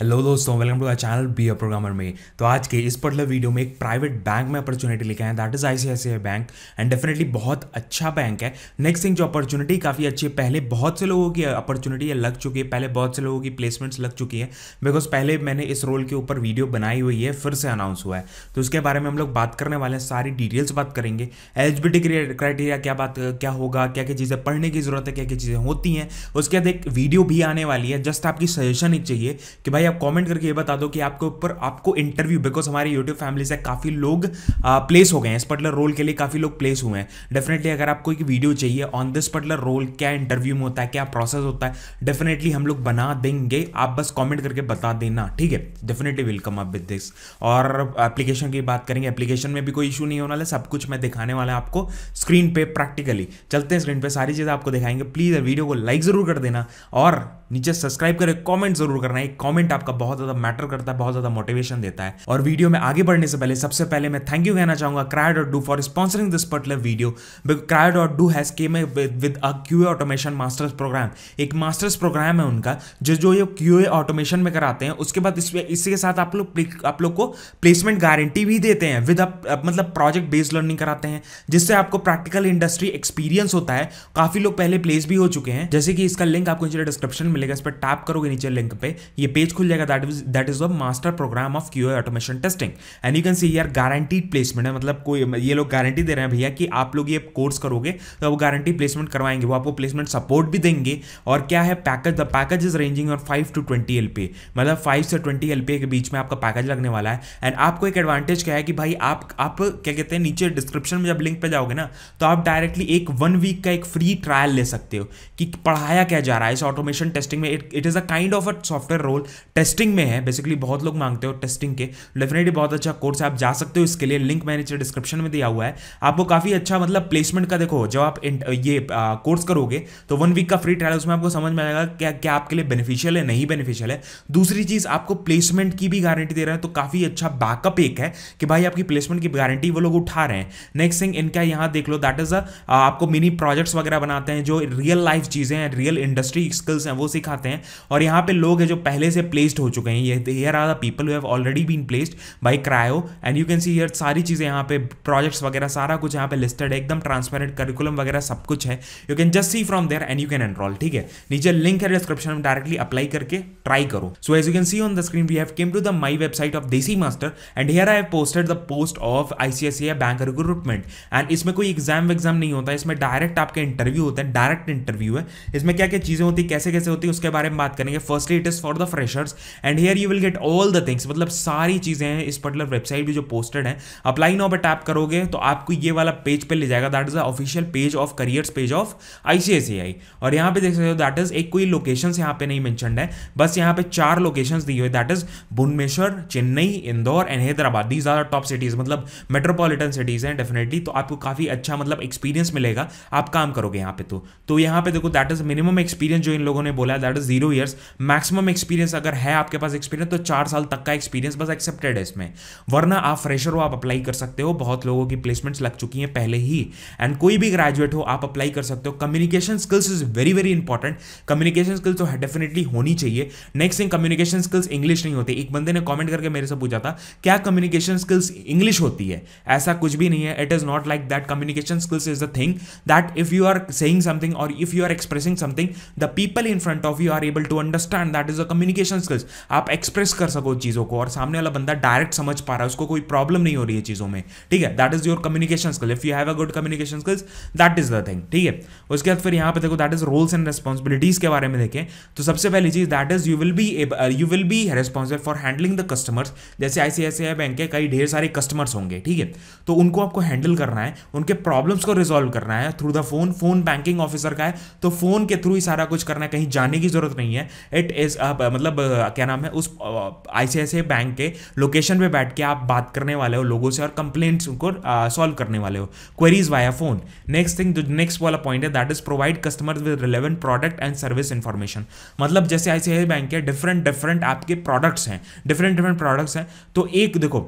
hello दोस्तों welcome to our channel be a programmer में तो आज के इस पर्टिकुलर वीडियो में एक प्राइवेट बैंक में अपॉर्चुनिटी लिखा है that is I bank and definitely बहुत अच्छा बैंक है नेक्स्ट थिंग जो अपॉर्चुनिटी काफ़ी अच्छी है पहले बहुत से लोगों की अपॉर्चुनिटी लग चुकी है पहले बहुत से लोगों की प्लेसमेंट्स लग चुकी है बिकॉज पहले मैंने इस रोल के ऊपर वीडियो बनाई हुई है फिर से अनाउंस हुआ है तो उसके बारे में हम लोग बात करने वाले हैं सारी डिटेल्स बात करेंगे एलिजिबिलिटी क्राइटेरिया क्या बात क्या होगा क्या क्या चीज़ें पढ़ने की जरूरत है क्या क्या चीज़ें होती हैं उसके बाद एक वीडियो भी आने वाली है जस्ट आपकी सजेशन ही चाहिए कि भाई आप कमेंट करके ये बता दो कि आपके ऊपर आपको इंटरव्यू बिकॉज हमारे यूट्यूब फैमिली से काफ़ी लोग आ, प्लेस हो गए हैं इस पर्टलर रोल के लिए काफ़ी लोग प्लेस हुए हैं डेफिनेटली अगर आपको एक वीडियो चाहिए ऑन दिस पर्टलर रोल क्या इंटरव्यू में होता है क्या प्रोसेस होता है डेफिनेटली हम लोग बना देंगे आप बस कॉमेंट करके बता देना ठीक है डेफिनेटली वेलकम आप विद दिस और एप्लीकेशन की बात करेंगे एप्लीकेशन में भी कोई इशू नहीं होने वाला सब कुछ मैं दिखाने वाला आपको स्क्रीन पर प्रैक्टिकली चलते हैं स्क्रीन पर सारी चीज़ें आपको दिखाएंगे प्लीज़ वीडियो को लाइक ज़रूर कर देना और नीचे सब्सक्राइब करें कमेंट जरूर करना एक कमेंट आपका बहुत ज्यादा मैटर करता है बहुत ज्यादा मोटिवेशन देता है और वीडियो में आगे बढ़ने से पहले सबसे पहले मैं थैंक यू कहना चाहूंगा Crio dot do for sponsoring this particular video Crio dot do has came with a Q automation masters program एक मास्टर्स प्रोग्राम है उनका जो जो ये क्यू ऑटोमेशन में कराते हैं उसके बाद इसके इसी के साथ आप लोग आप लोग को प्लेसमेंट गारंटी भी देते हैं विद मतलब प्रोजेक्ट बेस्ड लर्निंग कराते हैं जिससे आपको प्रैक्टिकल इंडस्ट्री एक्सपीरियंस होता है काफी लोग पहले प्लेस भी हो चुके हैं जैसे कि इसका लिंक आपको डिस्क्रिप्शन में मिलेगा इस पर टैप करोगे नीचे लिंक पे ये पेज खुल जाएगा that is that is the master program of Q automation testing and you can see यार गारंटीड प्लेसमेंट है मतलब कोई ये लोग गारंटी दे रहे हैं भैया कि आप लोग ये कोर्स करोगे तो वो गारंटी प्लेसमेंट करवाएंगे वो आपको प्लेसमेंट सपोर्ट भी देंगे और क्या है package the package is ranging और फाइव टू ट्वेंटी एल मतलब फाइव से ट्वेंटी एल के बीच में आपका पैकेज लगने वाला है एंड आपको एक एडवांटेज क्या है कि भाई आप आप क्या कहते हैं नीचे डिस्क्रिप्शन में जब लिंक पे जाओगे ना तो आप डायरेक्टली एक वन वीक का एक फ्री ट्रायल ले सकते हो कि पढ़ाया क्या जा रहा है इस ऑटोमेशन टेस्ट टेस्टिंग में it is a kind of a software role testing में है बेसिकली बहुत लोग मांगते हो टेस्टिंग के डेफिनेटली बहुत अच्छा कोर्स है आप जा सकते हो इसके लिए लिंक मैंने नीचे डिस्क्रिप्शन में दिया हुआ है आपको काफ़ी अच्छा मतलब प्लेसमेंट का देखो जब आप ये कोर्स करोगे तो वन वीक का फ्री ट्रायल उसमें आपको समझ में आएगा क्या क्या आपके लिए बेनिफिशियल है नहीं बेनिफिशियल है दूसरी चीज़ आपको प्लेसमेंट की भी गारंटी दे रहे हैं तो काफ़ी अच्छा बैकअप एक है कि भाई आपकी प्लेसमेंट की गारंटी वो लोग उठा रहे हैं नेक्स्ट थिंग इनका यहाँ देख लो दैट इज़ अ आपको मिनी प्रोजेक्ट्स वगैरह बनाते हैं जो रियल लाइफ चीज़ें हैं रियल इंडस्ट्री स्किल्स हैं वो सिखाते हैं और यहाँ पे लोग हैं जो पहले से प्लेस्ड हो चुके हैं ये here are the people who have already been placed by Crio and you can see here सारी चीज़ें यहाँ पे प्रोजेक्ट्स वगैरह सारा कुछ यहाँ पे लिस्टेड है एकदम ट्रांसपेरेंट करिकुलम वगैरह सब कुछ है you can just see from there and you can enroll ठीक है नीचे लिंक है डिस्क्रिप्शन में डायरेक्टली अप्लाई करके ट्राई करो so as you can see on the screen we have came to the my website of Desi Master and here I have posted the post of ICICI bank recruitment and इसमें कोई exam वेग्जाम नहीं होता इसमें direct आपके interview होता है direct interview है इसमें क्या क्या चीज़ें होती कैसे कैसे होती फर्स्टली उसके बारे में बात करेंगे firstly it is for the freshers and here you will get all the things मतलब सारी चीज़ें हैं इस पर्टिकुलर वेबसाइट भी जो पोस्टेड है अप्लाई नाउ पर टैप करोगे तो आपको ये वाला पेज पर ले जाएगा that is the official page of careers page of ICICI और यहां पर देख सकते हो दैट इज एक कोई लोकेशन यहां पर नहीं मैंशन है बस यहां पर चार लोकेशन दी हुई that is Bhubaneswar Chennai Indore and Hyderabad these are top cities मतलब मेट्रोपोलिटन सिटीज हैं डेफिनेटली तो आपको काफ़ी अच्छा मतलब एक्सपीरियंस मिलेगा आप काम करोगे यहां पे तो तो यहाँ पे देखो दैट इज मिनिमम एक्सपीरियंस जो इन लोगों ने बोला that is zero years maximum experience अगर है आपके पास एक्सपीरियंस तो चार साल तक का एक्सपीरियंस बस एक्सेप्टेड है इसमें वरना आप फ्रेशर हो आप अप्लाई कर सकते हो बहुत लोगों की प्लेसमेंट्स लग चुकी हैं पहले ही एंड कोई भी ग्रेजुएट हो आप अप्लाई कर सकते हो communication skills is very very important communication skills तो डेफिनेटली होनी चाहिए next thing communication skills English नहीं होती एक बंदे ने कॉमेंट करके मेरे से पूछा था क्या कम्युनिकेशन स्किल्स इंग्लिश होती है ऐसा कुछ भी नहीं है it is not like that communication skills is the thing that if you are saying something और if you are expressing something the people in front point of view are able to understand that is a communication skills आप express कर सको चीज़ों को और सामने वाला बंदा डायरेक्ट समझ पा रहा है उसको कोई प्रॉब्लम नहीं हो रही है चीज़ों में ठीक है that is your communication skill if you have a good communication skills that is the thing ठीक है उसके बाद फिर यहाँ पर देखो that is roles and responsibilities के बारे में देखें तो सबसे पहली चीज that is you will be you will be responsible for handling the customers जैसे आईसीआईसीआई बैंक के कई ढेर सारे कस्टमर्स होंगे ठीक है तो उनको आपको हैंडल करना है उनके प्रॉब्लम्स को रिजोल्व करना है through the phone phone banking officer का है तो फोन के थ्रू ही सारा कुछ करना है कहीं जाने जाने की ज़रूरत नहीं है इट इज़ मतलब क्या नाम है उस आई बैंक के लोकेशन पे बैठ के आप बात करने वाले हो लोगों से और कंप्लेंट्स को सॉल्व करने वाले हो queries via phone next thing next वाला पॉइंट है that is provide customer with relevant product and service information मतलब जैसे आई बैंक के डिफरेंट डिफरेंट आपके प्रोडक्ट्स हैं डिफरेंट डिफरेंट प्रोडक्ट्स हैं तो एक देखो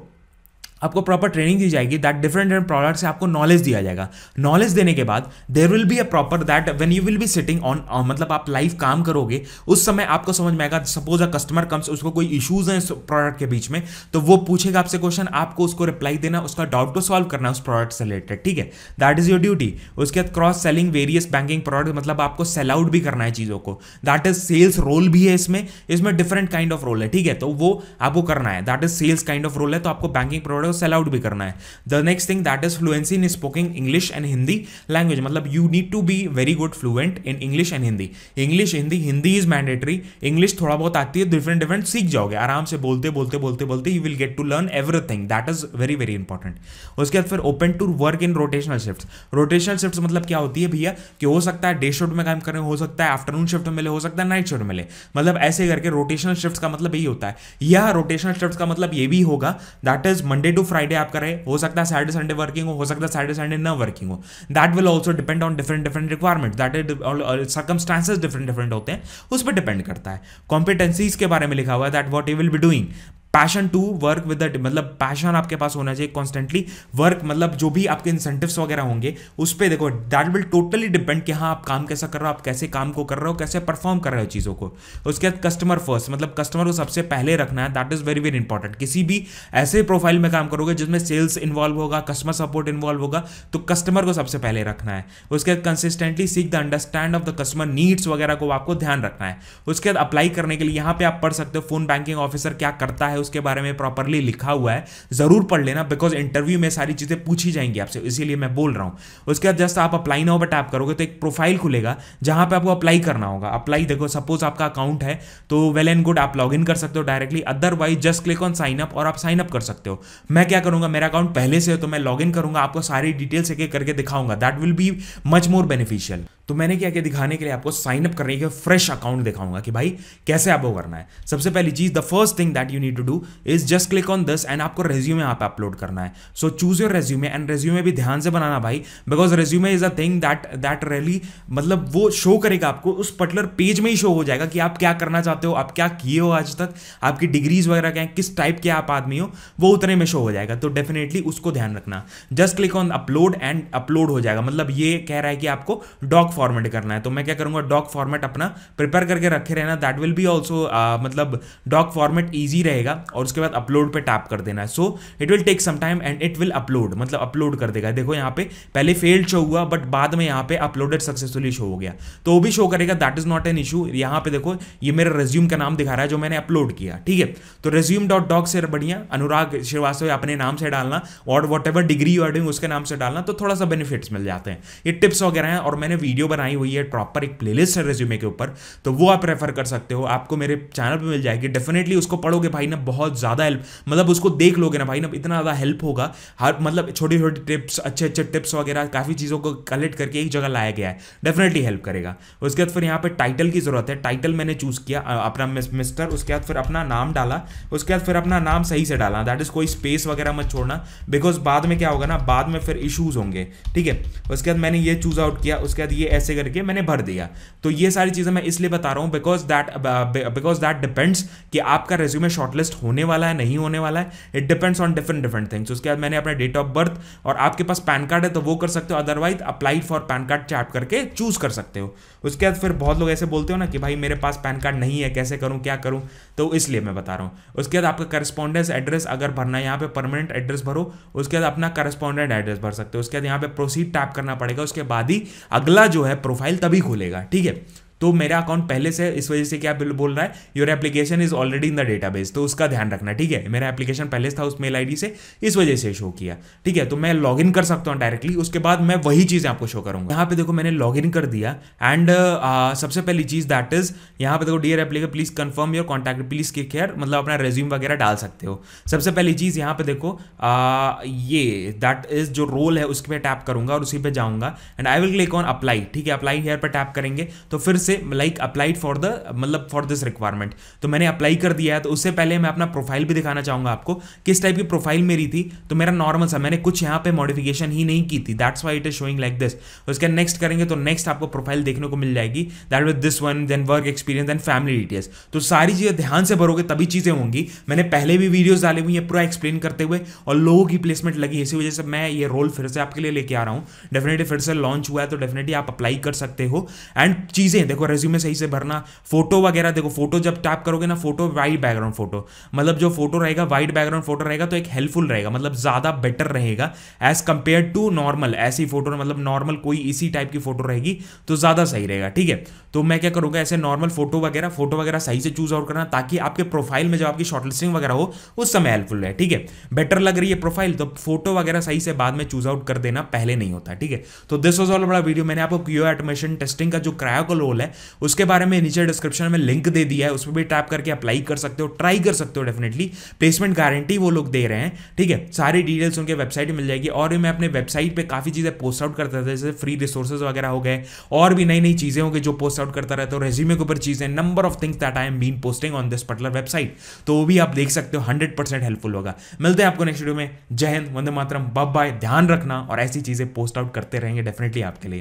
आपको प्रॉपर ट्रेनिंग दी जाएगी दैट डिफरेंट डिफरेंट प्रोडक्ट से आपको नॉलेज दिया जाएगा नॉलेज देने के बाद there will be a proper that when you will be sitting on मतलब आप लाइव काम करोगे उस समय आपको समझ में आएगा सपोज अ कस्टमर कम्स उसको कोई इशूज हैं इस प्रोडक्ट के बीच में तो वो पूछेगा आपसे क्वेश्चन आपको उसको रिप्लाई देना उसका डाउट को सॉल्व करना उस प्रोडक्ट से रिलेटेड ठीक है दैट इज योर ड्यूटी उसके बाद cross selling various banking product मतलब आपको सेल आउट भी करना है चीज़ों को दैट इज सेल्स रोल भी है इसमें इसमें डिफरेंट काइंड ऑफ रोल है ठीक है तो वो आपको करना है that is sales kind of role है तो आपको बैंकिंग प्रोडक्ट और सेल आउट भी करना है the next thing that is fluency in spoking English and Hindi language मतलब you need to be very good fluent in English and Hindi English Hindi Hindi is mandatory English थोड़ा बहुत आती है डिफरेंट डिफरेंट सीख जाओगे आराम से बोलते बोलते बोलते बोलते you will get to learn everything that is very very important उसके बाद फिर open to work in rotational shift rotational shift मतलब क्या होती है भैया कि हो सकता है डे शिफ्ट में काम करें हो सकता है आफ्टरनून शिफ्ट मिले हो सकता है नाइट शिफ्ट मिले मतलब ऐसे करके रोटेशनल शिफ्ट का मतलब यही होता है या रोटेशनल शिफ्ट का मतलब ये भी होगा that is Monday to to Friday आपका करें हो सकता है सैटरडे संडे वर्किंग हो हो सकता है सैटरडे संडे न वर्किंग हो that will also depend on different different requirement that circumstances different different होते हैं उस पर डिपेंड करता है कॉम्पिटेंसीज के बारे में लिखा हुआ है that what you will be doing passion to work with the मतलब पैशन आपके पास होना चाहिए कॉन्स्टेंटली वर्क मतलब जो भी आपके इंसेंटिव्स वगैरह होंगे उस पर देखो दैट विल टोटली डिपेंड कि हाँ आप काम कैसा कर रहे हो आप कैसे काम को कर रहे हो कैसे परफॉर्म कर रहे हो चीज़ों को उसके बाद कस्टमर फर्स्ट मतलब कस्टमर को सबसे पहले रखना है that is very very important किसी भी ऐसे प्रोफाइल में काम करोगे जिसमें सेल्स इन्वॉल्व होगा कस्टमर सपोर्ट इन्वॉल्व होगा तो कस्टमर को सबसे पहले रखना है उसके बाद कंसिस्टेंटली सीख the understand of the customer needs वगैरह को आपको ध्यान रखना है उसके बाद अप्लाई करने के लिए यहाँ पे आप पढ़ सकते हो फोन बैंकिंग ऑफिसर क्या करता है उसके बारे में प्रॉपरली लिखा हुआ है ज़रूर पढ़ लेना बिकॉज इंटरव्यू में सारी चीज़ें पूछी जाएंगी आपसे इसीलिए मैं बोल रहा हूं उसके बाद जस्ट आप अप्लाई नाउ पर टैप करोगे तो एक प्रोफाइल खुलेगा जहां पर आपको अप्लाई करना होगा अप्लाई देखो सपोज आपका अकाउंट है तो वेल एंड गुड आप लॉग कर सकते हो directly otherwise just click on sign up और आप साइन अप कर सकते हो मैं क्या करूंगा मेरा अकाउंट पहले से हो तो मैं लॉग करूंगा आपको सारी डिटेल्स एक एक करके दिखाऊंगा that will be much more beneficial तो मैंने क्या किया दिखाने के लिए आपको साइन अप करने के फ्रेश अकाउंट दिखाऊंगा कि भाई कैसे आपको करना है सबसे पहली चीज the first thing that you need to do is just click on this and आपको रेज्यूमे आप अपलोड करना है so choose your resume and resume भी ध्यान से बनाना भाई because resume is a thing that that really मतलब वो शो करेगा आपको उस पर्टिकुलर पेज में ही शो हो जाएगा कि आप क्या करना चाहते हो आप क्या किए हो आज तक आपकी डिग्रीज वगैरह क्या किस टाइप के आप आदमी हो वो उतने में शो हो जाएगा तो डेफिनेटली उसको ध्यान रखना just click on upload and upload हो जाएगा मतलब ये कह रहा है कि आपको डॉक फॉर्मेट करना है तो मैं क्या करूंगा डॉक फॉर्मेट अपना प्रिपेयर करके रखे रहना दैट विल बी ऑल्सो मतलब डॉक फॉर्मेट ईजी रहेगा और उसके बाद अपलोड पर टैप कर देना है so it will take some time and it will upload मतलब अपलोड कर देगा देखो यहाँ पे पहले फेल्ड शो हुआ बट बाद में यहाँ पे अपलोडेड सक्सेसफुली शो हो गया तो वो भी शो करेगा that is not an issue यहाँ पे देखो ये मेरा रेज्यूम का नाम दिखा रहा है जो मैंने अपलोड किया ठीक है तो रेज्यूम डॉट डॉक से बढ़िया अनुराग श्रीवास्तव अपने नाम से डालना और whatever degree you are doing उसके नाम से डालना तो थोड़ा सा बेनिफिट्स मिल जाते हैं ये टिप्स वगैरह हैं और मैंने वीडियो वीडियो बनाई हुई है प्रॉपर एक प्लेलिस्ट है रेज्यूमे के ऊपर तो वो आप रेफर कर सकते हो आपको मेरे चैनल पर मिल जाएगी डेफिनेटली उसको पढ़ोगे भाई ना बहुत ज़्यादा हेल्प मतलब उसको देख लोगे ना भाई ना इतना ज़्यादा हेल्प होगा हर मतलब छोटी छोटी टिप्स अच्छे अच्छे टिप्स वगैरह काफ़ी चीज़ों को कलेक्ट करके एक जगह लाया गया है डेफिनेटली हेल्प करेगा उसके बाद फिर यहाँ पर टाइटल की ज़रूरत है टाइटल मैंने चूज़ किया अपना मिस्टर उसके बाद फिर अपना नाम डाला उसके बाद फिर अपना नाम सही से डाला दैट इज़ कोई स्पेस वगैरह मत छोड़ना बिकॉज बाद में क्या होगा ना बाद में फिर इशूज़ होंगे ठीक है उसके बाद मैंने ये चूज़ आउट किया उसके बाद ये ऐसे करके मैंने भर दिया तो ये सारी चीज़ें मैं इसलिए बता रहा हूँ because that because that depends कि आपका रेज्यूमे शॉर्टलिस्ट होने वाला है नहीं होने वाला है it depends on different different things उसके बाद मैंने अपना डेट ऑफ बर्थ और आपके पास पैन कार्ड है तो वो कर सकते हो otherwise apply for PAN card चैप करके चूज कर सकते हो उसके बाद फिर बहुत लोग ऐसे बोलते हो ना कि भाई मेरे पास पैन कार्ड नहीं है कैसे करूँ क्या करूँ तो इसलिए मैं बता रहा हूँ उसके बाद आपका करस्पॉन्डेंस एड्रेस अगर भरना है यहाँ पे परमानेंट एड्रेस भरो उसके बाद अपना करस्पॉन्डेंट एड्रेस भर सकते हो उसके बाद यहाँ पे प्रोसीड टैप करना पड़ेगा उसके बाद ही अगला जो जो है प्रोफाइल तभी खुलेगा ठीक है तो मेरा अकाउंट पहले से इस वजह से क्या बोल रहा है your application is already in the database तो उसका ध्यान रखना ठीक है मेरा एप्लीकेशन पहले से था उस मेल आईडी से इस वजह से शो किया ठीक है तो मैं लॉग इन कर सकता हूँ डायरेक्टली उसके बाद मैं वही चीज़ आपको शो करूंगा यहाँ पे देखो मैंने लॉग इन कर दिया एंड uh, सबसे पहली चीज़ दैट इज यहाँ पे देखो dear applicant please confirm your contact please के केयर मतलब अपना रेज्यूम वगैरह डाल सकते हो सबसे पहली चीज़ यहाँ पे देखो uh, ये दैट इज जो रोल है उसके पे टैप करूंगा और उसी पे जाऊंगा and I will click on apply ठीक है अप्लाई हेयर पर टैप करेंगे तो फिर से से लाइक अप्लाइड फॉर द मतलब फॉर दिस रिक्वायरमेंट तो मैंने अप्लाई कर दिया है तो उससे पहले मैं अपना प्रोफाइल भी दिखाना चाहूंगा आपको किस टाइप की प्रोफाइल मेरी थी तो मेरा नॉर्मल सा मैंने कुछ यहाँ पे मॉडिफिकेशन ही नहीं की थी that's why it is showing like this उसके नेक्स्ट करेंगे तो नेक्स्ट आपको प्रोफाइल देखने को मिल जाएगी that with this one then work experience and family details तो सारी चीज़ें ध्यान से भरोगे तभी चीज़ें होंगी मैंने पहले भी वीडियोज डाले हुई है पूरा एक्सप्लेन करते हुए और लोगों की प्लेसमेंट लगी इसी वजह से मैं ये रोल फिर से आपके लिए लेके आ रहा हूँ डेफिनेटली फिर से लॉन्च हुआ है तो डेफिनेटली आप अप्लाई कर सकते हो एंड चीज़ें देखो देखो रेज्यूमे सही से भरना फोटो वगैरह देखो फोटो जब टैप करोगे ना फोटो वाइट बैकग्राउंड फोटो मतलब जो फोटो रहेगा वाइट बैकग्राउंड फोटो रहेगा तो एक हेल्पफुल रहेगा मतलब ज़्यादा बेटर रहेगा एज कंपेयर टू नॉर्मल ऐसी फोटो मतलब नॉर्मल कोई इसी टाइप की फोटो रहेगी तो ज़्यादा सही रहेगा ठीक है तो मैं क्या करूँगा ऐसे नॉर्मल फोटो वगैरह फोटो वगैरह सही से चूज आउट करना ताकि आपके प्रोफाइल में जब आपकी शॉर्टलिस्टिंग वगैरह हो उस समय हेल्पफुल है ठीक है बेटर लग रही है प्रोफाइल तो फोटो वगैरह सही से बाद में चूज आउट कर देना पहले नहीं होता ठीक है तो दिस वॉज ऑल बड़ा वीडियो मैंने आपको क्यू एटमेशन टेस्टिंग का जो क्रायो का रोल है उसके बारे में नीचे डिस्क्रिप्शन में लिंक दे दिया है उस पर भी टैप करके अप्लाई कर सकते हो ट्राई कर सकते हो डेफिनेटली प्लेसमेंट गारंटी वो लोग दे रहे हैं ठीक है सारी डिटेल्स उनके वेबसाइट मिल जाएगी और मैं अपने वेबसाइट पर काफ़ी चीज़ें पोस्ट आउट करता था जैसे फ्री रिसोर्सेज वगैरह हो गए और भी नई नई चीज़ें होंगी जो पोस्ट आउट करता रहता हूँ रेज्यूमे के ऊपर चीज़ें number of things that I am been posting on this particular website तो वो भी आप देख सकते हो हंड्रेड परसेंट हेल्पफुल होगा मिलते हैं आपको नेक्स्ट वीडियो में जय हिंद वंदे मातरम बाय ध्यान रखना और ऐसी चीज़ें पोस्ट आउट करते रहेंगे डेफिनेटली आपके लिए